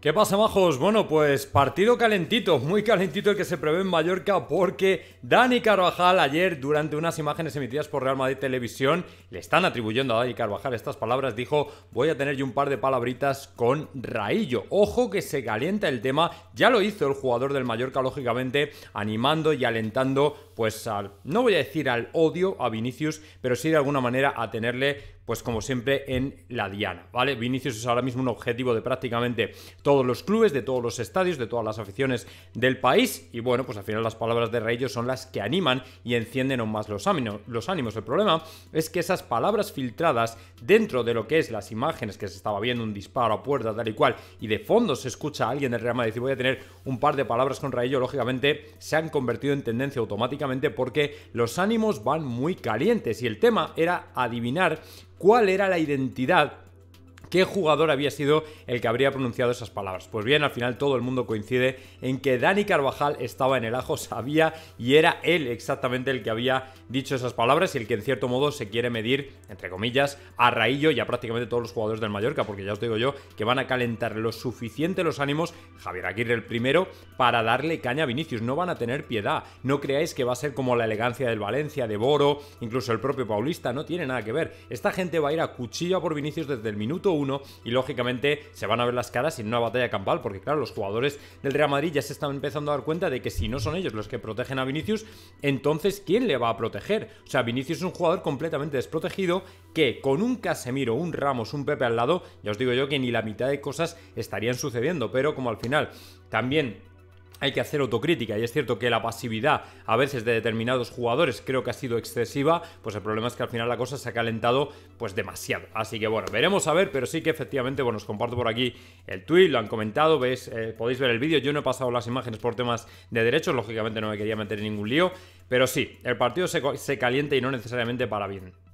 ¿Qué pasa, majos? Bueno, pues partido calentito, muy calentito el que se prevé en Mallorca porque Dani Carvajal ayer, durante unas imágenes emitidas por Real Madrid Televisión, le están atribuyendo a Dani Carvajal estas palabras, dijo, voy a tener yo un par de palabritas con Raillo. Ojo que se calienta el tema, ya lo hizo el jugador del Mallorca, lógicamente, animando y alentando, pues al, no voy a decir al odio a Vinicius, pero sí de alguna manera a tenerle, pues como siempre, en la diana, ¿vale? Vinicius es ahora mismo un objetivo de prácticamente todos los clubes, de todos los estadios, de todas las aficiones del país. Y bueno, pues al final las palabras de Raíllo son las que animan y encienden aún más los, los ánimos. El problema es que esas palabras filtradas dentro de lo que es las imágenes que se estaba viendo, un disparo a puerta, tal y cual, y de fondo se escucha a alguien del Real Madrid y voy a tener un par de palabras con Raíllo, lógicamente se han convertido en tendencia automáticamente porque los ánimos van muy calientes y el tema era adivinar cuál era la identidad ¿Qué jugador había sido el que habría pronunciado esas palabras? Pues bien, al final todo el mundo coincide en que Dani Carvajal estaba en el ajo, sabía y era él exactamente el que había dicho esas palabras y el que en cierto modo se quiere medir, entre comillas, a Raillo y a prácticamente todos los jugadores del Mallorca, porque ya os digo yo que van a calentar lo suficiente los ánimos, Javier Aguirre el primero, para darle caña a Vinicius. No van a tener piedad. No creáis que va a ser como la elegancia del Valencia, de Boro, incluso el propio Paulista. No tiene nada que ver. Esta gente va a ir a cuchilla por Vinicius desde el minuto y lógicamente se van a ver las caras en una batalla campal, porque claro, los jugadores del Real Madrid ya se están empezando a dar cuenta de que si no son ellos los que protegen a Vinicius, entonces ¿quién le va a proteger? O sea, Vinicius es un jugador completamente desprotegido que con un Casemiro, un Ramos, un Pepe al lado, ya os digo yo que ni la mitad de cosas estarían sucediendo, pero como al final también hay que hacer autocrítica y es cierto que la pasividad a veces de determinados jugadores creo que ha sido excesiva, pues el problema es que al final la cosa se ha calentado pues demasiado. Así que bueno, veremos a ver, pero sí que efectivamente, bueno, os comparto por aquí el tweet, lo han comentado, veis, eh, podéis ver el vídeo, yo no he pasado las imágenes por temas de derechos, lógicamente no me quería meter en ningún lío, pero sí, el partido se, se calienta y no necesariamente para bien.